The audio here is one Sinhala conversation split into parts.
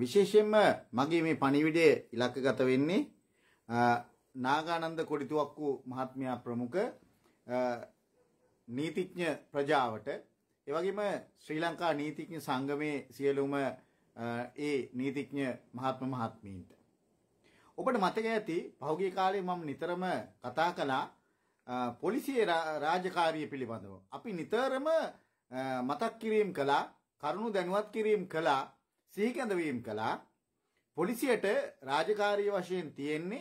විශේෂයෙන්ම මගේ මේ පණිවිඩය ඉලක්කගත වෙන්නේ නාගානන්ද කොඩිතුවක්කු මහත්මයා ප්‍රමුඛ නීතිඥ ප්‍රජාවට ඒ වගේම ශ්‍රී ලංකා නීතිඥ සංගමේ සියලුම ඒ නීතිඥ මහත්ම මහත්මීන්ට ඔබට මතක ඇති පහුගිය කාලේ මම නිතරම කතා කළා පොලිසියේ රාජකාරිය පිළිබඳව අපි නිතරම මතක් කිරීම කළා කරුණු දැනුවත් කිරීම කළා සීකැඳවීම් කළා පොලිසියට රාජකාරී වශයෙන් තියෙන්නේ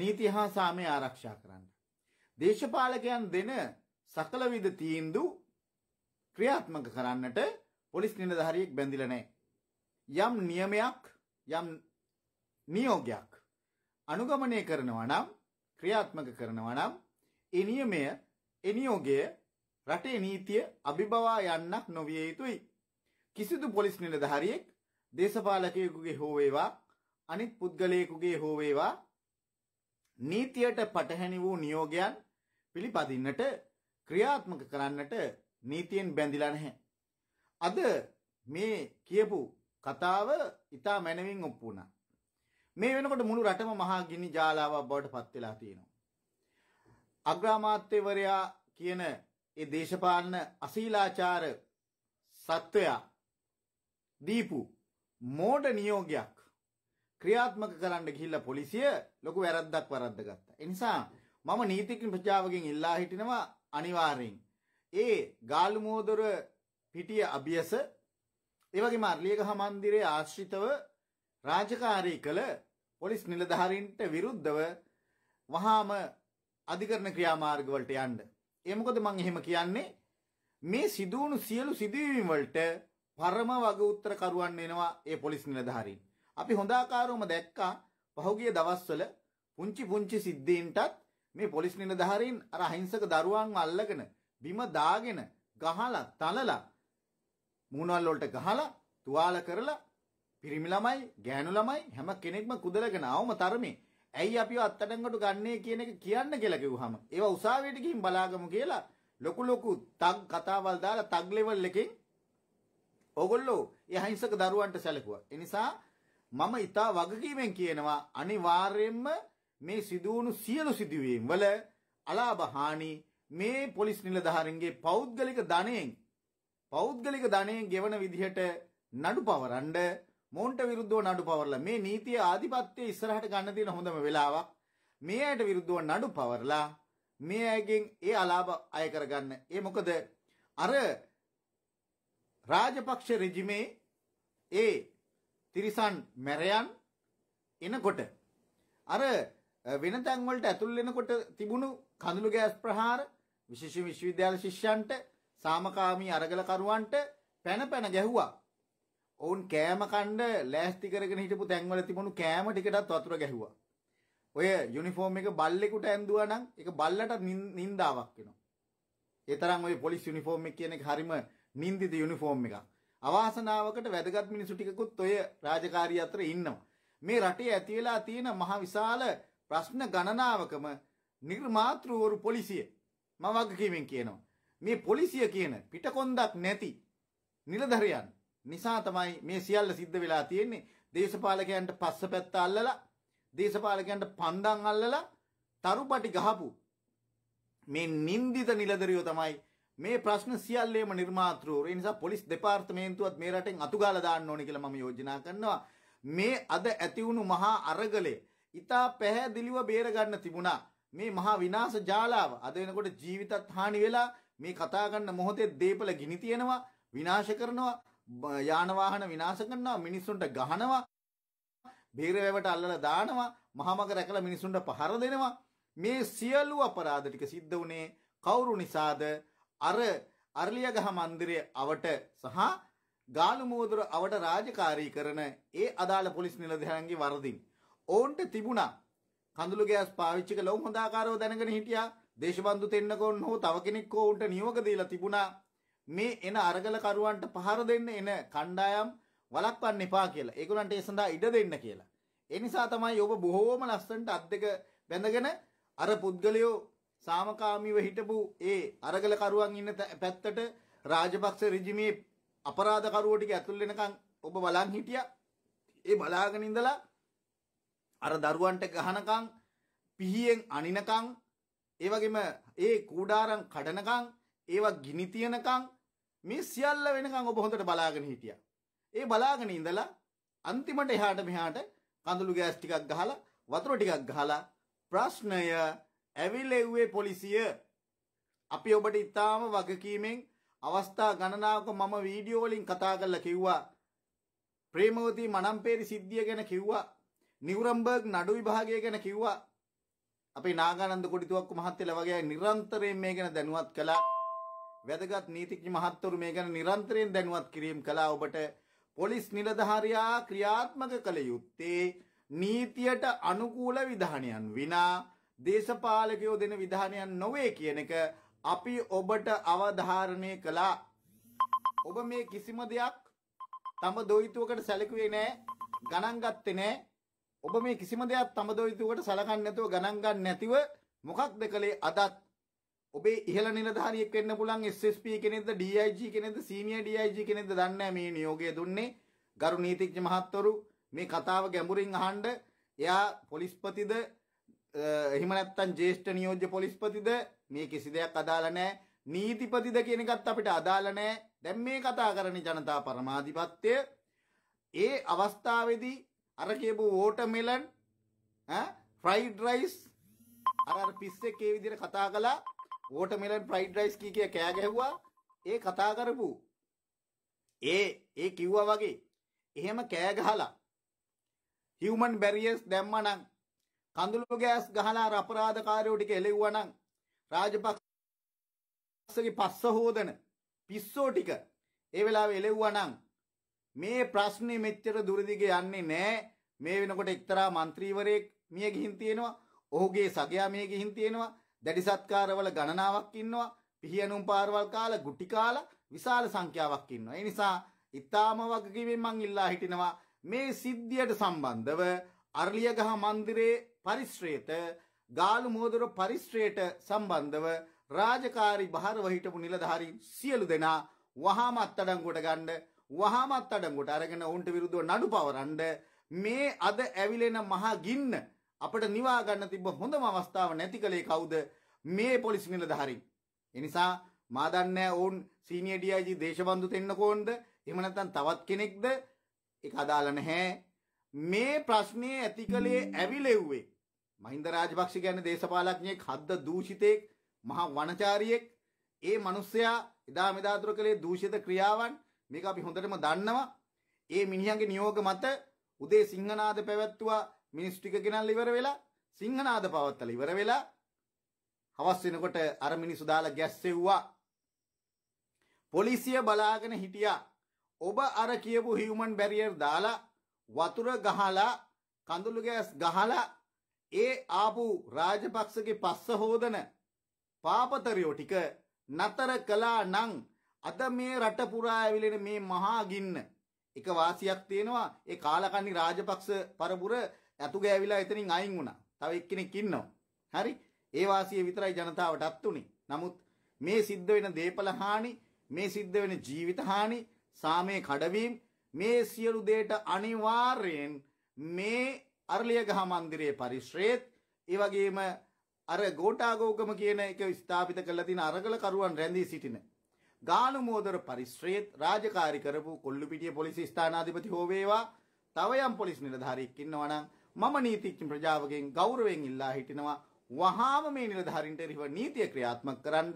නීති හා සාමය ආරක්ෂා කරන්න. දේශපාලකයන් දෙන සකලවිධ තීන්දු ක්‍රියාත්මක කරන්නට පොලිස් නිලධාරියෙක් බැඳිලා නැහැ. යම් නියමයක් යම් නියෝගයක් අනුගමනය කරනවා නම් ක්‍රියාත්මක කරනවා නම් ඒ නියමය ඒ නියෝගය රටේ නීතිය අභිබවා යන්නක් නොවිය යුතුයි. කිසිදු පොලිස් නිලධාරියෙක් දේශපාලකයෙකුගේ හෝ වේවා අනිත් පුද්ගලයෙකුගේ හෝ වේවා නීතියට පටහැනි වූ නියෝගයන් පිළිපදින්නට ක්‍රියාත්මක කරන්නට නීතියෙන් බැඳිලා නැහැ. අද මේ කියපු කතාව ඉතා මැනවින් ඔප්පු වුණා. මේ වෙනකොට මුළු රටම මහා ගිනි ජාලාවක් බවට පත් වෙලා තියෙනවා. අග්‍රාමාත්‍යවරයා කියන ඒ දේශපාලන අශීලාචාර සත්වයා දීපු මෝඩ නියෝගයක් ක්‍රියාත්මක කරන්න ගිහිල්ලා පොලිසිය ලොකු වැරද්දක් වරද්ද ගත්තා. ඒ නිසා මම නීතිඥ ප්‍රජාවගෙන් ඉල්ලා හිටිනවා අනිවාර්යෙන් ඒ ගාලු මෝදොර පිටිය අභියස ඒ වගේම අර්ලියගහ මන්දිරයේ ආශ්‍රිතව රාජකාරී කළ පොලිස් නිලධාරීන්ට විරුද්ධව වහාම අධිකරණ ක්‍රියාමාර්ග වලට යන්න. ඒ මොකද මම එහෙම කියන්නේ මේ සිදුවුණු සියලු සිදුවීම් වලට පරම වගඋත්තරකරුවන් වෙනවා ඒ පොලිස් නිලධාරීන්. අපි හොඳ ආකාරවම දැක්කා පහුගිය දවස්වල පුංචි පුංචි සිද්ධීන්ටත් මේ පොලිස් නිලධාරීන් අර අහිංසක දරුවන්ව අල්ලගෙන බිම දාගෙන ගහලා තලලා මූණවල් වලට ගහලා තුවාල කරලා පිරිමි ළමයි ගෑනු ළමයි හැම කෙනෙක්ම කුදලගෙන ආවම තරමේ ඇයි අපිව අත්අඩංගුවට ගන්නේ කියන එක කියන්න කියලා කිව්වහම ඒවා උසාවියට ගිහින් බලාගමු කියලා ලොකු ලොකු තග් කතාවල් දාලා තග් ලෙවල් එකෙන් ඕගොල්ලෝ ඒ අහිංසක දරුවන්ට සැලකුවා. ඒ නිසා මම ඊටා වගකීමෙන් කියනවා අනිවාර්යයෙන්ම මේ සිදුවුණු සියලු සිදුවීම් වල අලාභ හානි මේ පොලිස් නිලධාරීන්ගේ පෞද්ගලික ධනයෙන් පෞද්ගලික ධනයෙන් ගෙවන විදිහට නඩු පවරන්න මොන්ට විරුද්ධව නඩු පවරලා මේ නීතිය ආධිපත්‍ය ඉස්සරහට ගන්න තියෙන හොඳම වෙලාවක් මේ අයට විරුද්ධව නඩු පවරලා මේ අයගෙන් ඒ අලාභ අය කරගන්න. ඒ මොකද අර රාජපක්ෂ රෙජිමේ ඒ තිරිසන් මැරයන් එනකොට අර වෙන තැන්වලට ඇතුල් වෙනකොට තිබුණු කඳුළු ගෑස් ප්‍රහාර විශේෂ විශ්වවිද්‍යාල ශිෂ්‍යයන්ට සාමකාමී අරගලකරුවන්ට පැන පැන ගැහුවා. ඔවුන් කෑම කණ්ඩ ලෑස්ති කරගෙන හිටපු තැන්වල තිබුණු කෑම ටිකටත් වතුර ගැහුවා. ඔය යුනිෆෝම් එක බල්ලෙකුට ඇඳුවා නම් ඒක බල්ලට නින්දාවක් වෙනවා. ඒ තරම් ඔය පොලිස් යුනිෆෝම් එක කියන එක හරීම නින්දිත යුනිෆෝම් එකක්. අවාසනාවකට වැදගත් මිනිසු ටිකකුත් ඔය රාජකාරී අතර ඉන්නවා. මේ රටේ ඇති වෙලා තියෙන මහ විශාල ප්‍රශ්න ගණනාවකම නිර්මාතෘවරු පොලිසිය මම වගකීමෙන් කියනවා. මේ පොලිසිය කියන පිටකොන්දක් නැති නිලධරයන් නිසා තමයි මේ සියල්ල සිද්ධ වෙලා තියෙන්නේ. දේශපාලකයන්ට පස්ස පැත්ත අල්ලලා දේශපාලකයන්ට පන්දන් අල්ලලා තරුපටි ගහපු මේ නින්දිත නිලධරියෝ තමයි මේ ප්‍රශ්න සියල්ලේම නිර්මාතෘවරු. ඒ නිසා පොලිස් දෙපාර්තමේන්තුවත් මේ රටෙන් අතුගාලා දාන්න ඕනේ කියලා මම යෝජනා කරනවා. මේ අද ඇති වුණු මහා අරගලේ ඉතා පැහැදිලිව බේරගන්න තිබුණා. මේ මහා විනාශ ජාලාව අද වෙනකොට ජීවිතත් හානි වෙලා මේ කතා කරන මොහොතේ දීපල ගිනි තියනවා, විනාශ කරනවා, යාන වාහන විනාශ කරනවා, මිනිස්සුන්ට ගහනවා, බේරවැවට අල්ලලා දානවා, මහමග රැකලා මිනිසුන්ට පහර දෙනවා. මේ සියලු අපරාධ ටික සිද්ධ වුණේ කවුරු නිසාද? අර අර්ලියගහ මන්දිරය අවට සහ ගාලුමෝදුර අවට රාජකාරී කරන ඒ අදාළ පොලිස් නිලධාරන්ගේ වරදින්. ඔවුන්ට තිබුණා කඳුළු ගෑස් පාවිච්චි කළ ඔවුන් හොඳාකාරව දැනගෙන හිටියා දේශබන්දු තෙන්නකෝන් හෝ තව කෙනෙක් හෝ උන්ට නියෝග දීලා තිබුණා මේ එන අරගලකරුවන්ට පහර දෙන්න එන කණ්ඩායම් වලක්වන්න එපා කියලා. ඒගොල්ලන්ට ඒ සඳහා ඉඩ දෙන්න කියලා. ඒ නිසා තමයි ඔබ බොහෝම ලස්සනට අත් දෙක බැඳගෙන අර පුද්ගලයෝ සාමකාමීව හිටපු ඒ අරගලකරුවන් ඉන්න පැත්තට රාජපක්ෂ රෙජිමේ අපරාධකරුවෝ ටික ඇතුල් වෙනකන් ඔබ බලන් හිටියා. ඒ බලාගෙන ඉඳලා අර දරුවන්ට ගහනකම් පිහියෙන් අනිනකම් ඒ වගේම ඒ කූඩාරම් කඩනකම් ඒවා ගිනි තියනකම් මේ සියල්ල වෙනකම් ඔබ හොඳට බලාගෙන හිටියා. ඒ බලාගෙන ඉඳලා අන්තිමට එහාට මෙහාට කඳුළු ගෑස් ටිකක් ගහලා වතුර ටිකක් ගහලා ප්‍රශ්නය ඇවිල්ලා එව්වේ පොලිසිය. අපි ඔබට ඉතාම වගකීමෙන් අවස්ථා ගණනාවක මම වීඩියෝ වලින් කතා කරලා කිව්වා. ප්‍රේමවතී මනම්පේරි සිද්ධිය ගැන කිව්වා. නිවුරම්බර්ග් නඩු විභාගය ගැන කිව්වා. අපේ නාගානන්ද කොඩිතුවක්කු මහත්තයලා වගේ නිරන්තරයෙන් මේ ගැන දැනුවත් කළා. වැදගත් නීතිඥ මහත්වරු මේ ගැන නිරන්තරයෙන් දැනුවත් කිරීම කළා ඔබට. පොලිස් නිලධාරියා ක්‍රියාත්මක කළ යුත්තේ නීතියට අනුකූල විධානයන් විනා දේශපාලකයෝ දෙන විධානයක් නොවේ කියන එක අපි ඔබට අවධාරණය කළා. ඔබ මේ කිසිම දෙයක් තම දොයිතුවකට සැලකුවේ නෑ ගණන් ගත්තේ නෑ. ඔබ මේ කිසිම දෙයක් තම දොයිතුවකට සලකන්නේ නැතුව ගණන් ගන්න නැතිව මොකක්ද කළේ අදත් ඔබේ ඉහළ නිලධාරියෙක් වෙන්න පුළුවන් SSP කෙනෙක්ද DIG කෙනෙක්ද සීනියර් DIG කෙනෙක්ද දන්නේ නැහැ මේ නියෝගය දුන්නේ ගරු නීතිඥ මහත්වරු මේ කතාව ගැඹුරින් අහන්න එයා පොලිස්පතිද එහෙම නැත්නම් ජ්‍යෙෂ්ඨ නියෝජ්‍ය පොලිස්පතිද මේ කිසි දෙයක් අදාළ නැහැ. නීතිපතිද කියන එකත් අපිට අදාළ නැහැ. දැන් මේ කතා කරන්නේ ජනතා පරමාධිපත්‍ය. ඒ අවස්ථාවේදී අර කියපු වෝටර්මෙලන් ඈ ෆ්‍රයිඩ් රයිස් අර අර පිස්සෙක් ඒ විදිහට කතා කළා. වෝටර්මෙලන් ෆ්‍රයිඩ් රයිස් කී කිය කෑ ගැහුවා. ඒ කතා කරපු ඒ ඒ කිව්වා වගේ එහෙම කෑ ගහලා හියුමන් බැරියර්ස් දැම්මනම් කඳුළු ගෑස් ගහලා අර අපරාධකාරයෝ ටික එළෙව්වා නම් රාජපක්ෂගේ පස්ස හොදන පිස්සෝ ටික ඒ වෙලාවේ එළෙව්වා නම් මේ ප්‍රශ්නේ මෙච්චර දුරදිගේ යන්නේ නැහැ මේ වෙනකොට එක්තරා മന്ത്രിවරයෙක් මිය ගිහින් තියෙනවා ඔහුගේ සගයා මිය ගිහින් තියෙනවා දැඩි සත්කාරවල ගණනාවක් ඉන්නවා පිහියනුම් පාරවල් කාලා ගුටි කාලා විශාල සංඛ්‍යාවක් ඉන්නවා. ඒ නිසා ඊටාම වගකීමෙන් මං ඉල්ලා හිටිනවා මේ සිද්ධියට සම්බන්ධව අරලියගහ මන්දිරේ පරිශ්‍රේත ගාලු මෝදර පරිශ්‍රයට සම්බන්ධව රාජකාරි භාරවහිටපු නිලධාරීන් සියලු දෙනා වහාම අත්තඩංගුවට ගණ්ඩ වහාම අත්තඩංගුවට අරගෙන ඔවුන්ට විරුද්ධව නඩු පවරන්ඩ මේ අද ඇවිලෙන මහා ගින්න අපට නිවා ගන්න තිබ්බ හොඳම අවස්ථාව නැති කලේ කවුද මේ පොලිස් නිලධාරීන්. එනිසා මා දන්නේ ඔවුන් සීනියර් ඩීআইজি දේශබන්දු තෙන්නකෝන්ද එහෙම නැත්නම් තවත් කෙනෙක්ද ඒක අදාළ නැහැ. මේ ප්‍රශ්නේ ඇති කලේ ඇවිලෙව්වේ මහින්ද රාජපක්ෂ කියන්නේ දේශපාලඥයෙක් හද්ද දූෂිතෙක් මහා වනචාරියෙක් ඒ මිනිස්සයා එදා මෙදාතුර කළේ දූෂිත ක්‍රියාවන් මේක අපි හොඳටම දන්නවා ඒ මිනිහගේ නියෝග මත උදේ සිංහනාද පැවැත්තුවා මිනිස් ටික ගෙනල්ලා ඉවර වෙලා සිංහනාද පවත්තලා ඉවර වෙලා හවස් වෙනකොට අර මිනිස්සු දාලා ගැස්සෙව්වා පොලිසිය බලාගෙන හිටියා ඔබ අර කියපු හියුමන් බැරියර් දාලා වතුර ගහලා කඳුළු ගෑස් ගහලා ඒ ආපු රාජපක්ෂගේ පස්ස හෝදන පාපතරයෝ ටික නතර කළා නම් අද මේ රට පුරා ඇවිලෙන මේ මහා ගින්න එක වාසියක් තියෙනවා ඒ කාලකන්ණි රාජපක්ෂ පරපුර ඇතු ගෑවිලා එතනින් අයින් වුණා. තව එක්කෙනෙක් ඉන්නවා. හරි? ඒ වාසිය විතරයි ජනතාවටත් උනේ. නමුත් මේ සිද්ධ වෙන දේපල හානි, මේ සිද්ධ වෙන ජීවිත හානි, සාමයේ කඩවීම මේ සියලු දේට අනිවාර්යෙන් මේ අරලියගහ මන්දිරයේ පරිශ්‍රයේත් ඒ වගේම අර ගෝඨාගෝගම කියන එක ස්ථාපිත කරලා තියෙන අරගල කරුවන් රැඳී සිටින ගානුමෝදර පරිශ්‍රයේත් රාජකාරී කරපු කොල්ලුපිටිය පොලිස් ස්ථානාධිපති හෝ වේවා තව යම් පොලිස් නිලධාරියෙක් ඉන්නවා නම් මම නීතිඥ ප්‍රජාවගෙන් ගෞරවයෙන් ඉල්ලා හිටිනවා වහාම මේ නිලධාරින්ට රිව නීතිය ක්‍රියාත්මක කරන්න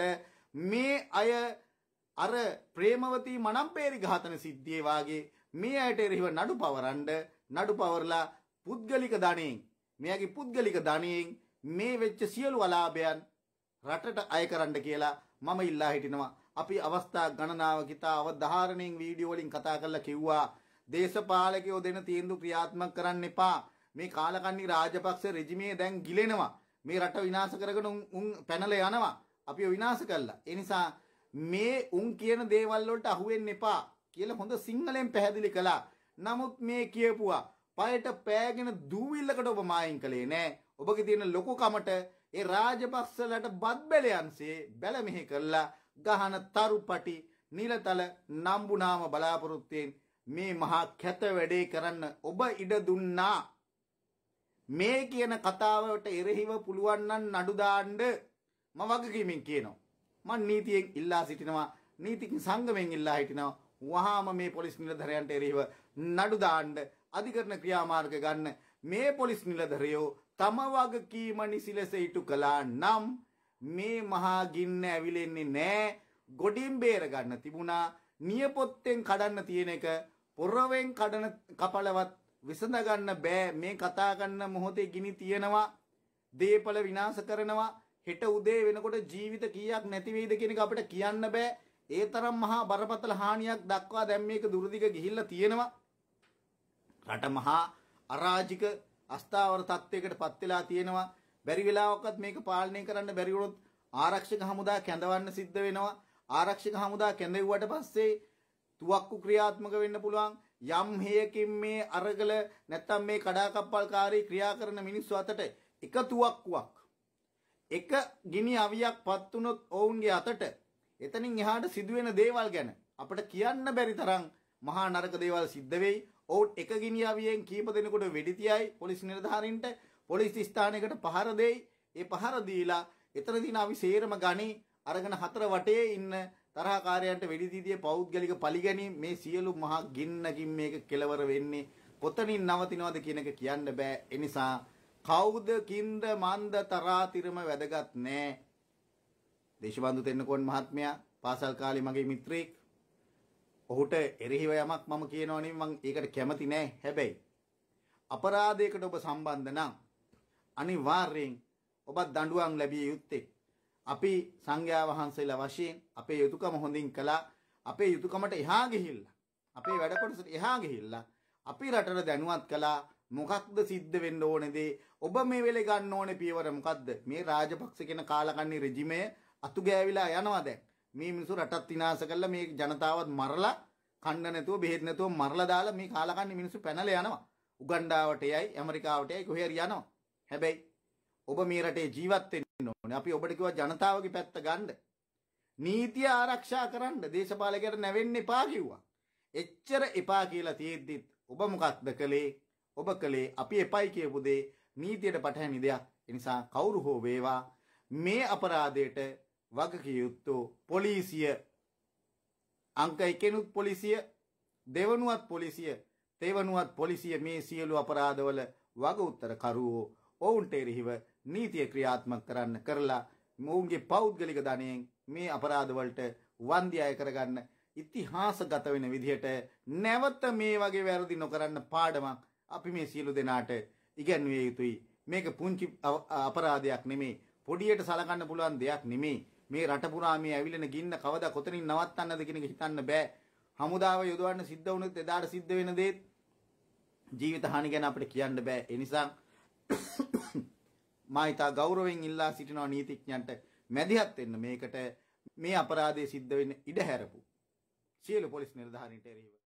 මේ අය අර ප්‍රේමවතී මනම්පේරි ඝාතන සිද්ධියේ වාගේ මේ අයට රිව නඩු පවරන්න නඩු පවරලා පුද්ගලික ධනයෙන් මෙයාගේ පුද්ගලික ධනයෙන් මේ වෙච්ච සියලු අලාභයන් රටට අය කරන්න කියලා මම ඉල්ලා හිටිනවා. අපි අවස්ථා ගණනාව කිතා අවධාරණයෙන් වීඩියෝ වලින් කතා කරලා කිව්වා දේශපාලකයෝ දෙන තීන්දුව ක්‍රියාත්මක කරන්න එපා. මේ කාලකන්ණි රාජපක්ෂ රෙජිමේ දැන් ගිලෙනවා. මේ රට විනාශ කරගෙන උන් පැනල යනවා. අපි විනාශ කළා. ඒ නිසා මේ උන් කියන දේවල් වලට අහු වෙන්න එපා කියලා හොඳ සිංහලෙන් පැහැදිලි කළා. නමුත් මේ කියපුවා පයට පෑගෙන දූවිල්ලකට ඔබ මායින් කළේ නෑ ඔබගේ තියෙන ලොකුකමට ඒ රාජපක්ෂලට බත්බැලයන්සේ බැල මෙහි කරලා ගහන තරුපටි නිලතල නම්බුනාම බලාපොරොත්තුවෙන් මේ මහා කැත වැඩේ කරන්න ඔබ ඉඩ දුන්නා මේ කියන කතාවට එරෙහිව පුළුවන් නම් නඩු දාන්න මම වගකීමෙන් කියනවා මම නීතියෙන් ඉල්ලා සිටිනවා නීතිඥ සංගමයෙන් ඉල්ලා හිටිනවා වහාම මේ පොලිස් නිලධරයන්ට එරෙහිව නඩු දාන්න අධිකරණ ක්‍රියාමාර්ග ගන්න මේ පොලිස් නිලධරයෝ තම වගකීම නිසි ලෙස ඉටු කළා නම් මේ මහා ගින්න ඇවිලෙන්නේ නෑ ගොඩින් බේර ගන්න තිබුණා නියපොත්තෙන් කඩන්න තියෙන එක පොරවෙන් කඩන කපලවත් විසඳ ගන්න බෑ මේ කතා කරන මොහොතේ ගිනි තියෙනවා දේපල විනාශ කරනවා හෙට උදේ වෙනකොට ජීවිත කීයක් නැති වෙයිද කියන එක අපිට කියන්න බෑ ඒ තරම් මහා බරපතල හානියක් දක්වා දැන් මේක දුරදිග ගිහිල්ලා තියෙනවා රටමහා අරාජික අස්ථාවර තත්ත්වයකට පත් වෙලා තියෙනවා බැරි වෙලාවකත් මේක පාලනය කරන්න බැරි වුණොත් ආරක්ෂක හමුදා කැඳවන්න සිද්ධ වෙනවා ආරක්ෂක හමුදා කැඳෙව්වට පස්සේ තුවක්කු ක්‍රියාත්මක වෙන්න පුළුවන් යම් හේයකින් මේ අරගල නැත්තම් මේ කඩාකප්පල්කාරී ක්‍රියා කරන මිනිස්සු අතට එක තුවක්කුවක් එක ගිනි අවියක් පත් වුණොත් ඔවුන්ගේ අතට එතනින් එහාට සිදුවෙන දේවල් ගැන අපිට කියන්න බැරි තරම් මහා නරක දේවල් සිද්ධ වෙයි ඔවුන් එක ගිනියාවියෙන් කීප දෙනෙකුට වෙඩි තියයි පොලිස් නිලධාරීන්ට පොලිස් ස්ථානයකට පහර දෙයි. ඒ පහර දීලා එතනදී නාවි සේරම ගනි අරගෙන හතර වටේ ඉන්න තරහකාරයන්ට වෙඩි දීදී පෞද්ගලික පලිගැනීම් මේ සියලු මහා ගින්නකින් මේක කෙලවර වෙන්නේ කොතනින් නවතිනවද කියන එක කියන්න බෑ. ඒ නිසා කවුද කින්ද මන්ද තරාතිරම වැදගත් නෑ. දේශබන්දු තෙන්නකෝන් මහත්මයා පාසල් කාලේ මගේ මිත්‍රෙක් ඔහුට එරෙහිව යමක් මම කියනවනේ මං ඒකට කැමති නෑ හැබැයි අපරාධයකට ඔබ සම්බන්ධ නම් අනිවාර්යෙන් ඔබත් දඬුවම් ලැබිය යුත්තේ අපි සංඝයා වහන්සේලා වශයෙන් අපේ යුතුයකම හොඳින් කළා අපේ යුතුයකමට එහා ගිහිල්ලා අපේ වැඩ කොටසට එහා ගිහිල්ලා අපි රටට දැනුවත් කළා මොකක්ද සිද්ධ වෙන්න ඕනේ දේ ඔබ මේ වෙලේ ගන්න ඕනේ පියවර මොකද්ද මේ රාජපක්ෂ කියන කාලකන්ණි රෙජිමය අතු ගෑවිලා යනවා දැන් මේ මිනිස්සු රටත් විනාශ කරලා මේ ජනතාවත් මරලා කන්න නැතුව බෙහෙත් නැතුව මරලා දාලා මේ කාලා කන්නේ මිනිස්සු පැනලා යනවා. උගණ්ඩාවට යයි ඇමරිකාවට යයි කොහේ හරි යනවා. හැබැයි ඔබ මේ රටේ ජීවත් වෙන්න ඕනේ. අපි ඔබට කිව්වා ජනතාවගේ පැත්ත ගන්න. නීතිය ආරක්ෂා කරන්න දේශපාලකයට නැවෙන්න එපා කිව්වා. එච්චර එපා කියලා තියෙද්දිත් ඔබ මොකක්ද කළේ? ඔබ කළේ අපි එපයි කියපු දේ නීතියට පටහැනි දෙයක්. ඒ නිසා කවුරු හෝ වේවා මේ අපරාධයට වගකිය යුතු පොලිසිය අංක එකෙනුත් පොලිසිය දෙවනුවත් පොලිසිය තෙවනුවත් පොලිසිය මේ සියලු අපරාධවල වග උත්තර කරුවෝ ඔවුන්ට එරෙහිව නීතිය ක්‍රියාත්මක කරන්න කරලා මොවුන්ගේ පෞද්ගලික ධනයෙන් මේ අපරාධවලට වන්දි අය කරගන්න ඉතිහාසගත වෙන විදිහට නැවත මේ වගේ වැරදි නොකරන්න පාඩමක් අපි මේ සියලු දෙනාට ඉගැන්විය යුතුයි මේක පුංචි අපරාධයක් නෙමේ පොඩියට සලකන්න පුළුවන් දෙයක් නෙමේ මේ රට පුරා මේ ඇවිලෙන ගින්න කවදා කොතනින් නවත්තන්නද කියන එක හිතන්න බෑ. හමුදාව යොදවන්න සිද්ධ වුණොත් එදාට සිද්ධ වෙන දේ ජීවිත හානි ගැන අපිට කියන්න බෑ. ඒ නිසා මා ඊට ගෞරවයෙන් ඉල්ලා සිටිනවා නීතිඥයන්ට මැදිහත් වෙන්න මේකට මේ අපරාධය සිද්ධ වෙන්න ඉඩ හැරපු සියලු පොලිස් නිලධාරීන්ට එරෙහිව